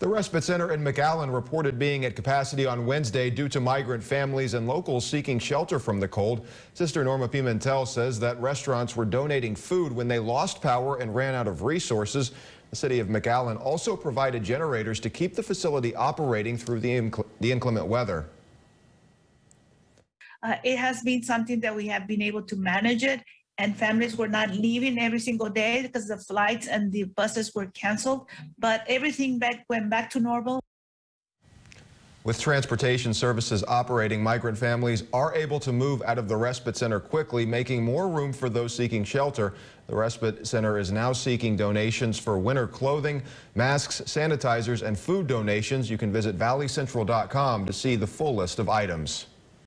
The respite center in McAllen reported being at capacity on Wednesday due to migrant families and locals seeking shelter from the cold. Sister Norma Pimentel says that restaurants were donating food when they lost power and ran out of resources. The city of McAllen also provided generators to keep the facility operating through the, incle the inclement weather. Uh, it has been something that we have been able to manage it and families were not leaving every single day because the flights and the buses were canceled. But everything back went back to normal. With transportation services operating, migrant families are able to move out of the respite center quickly, making more room for those seeking shelter. The respite center is now seeking donations for winter clothing, masks, sanitizers, and food donations. You can visit valleycentral.com to see the full list of items.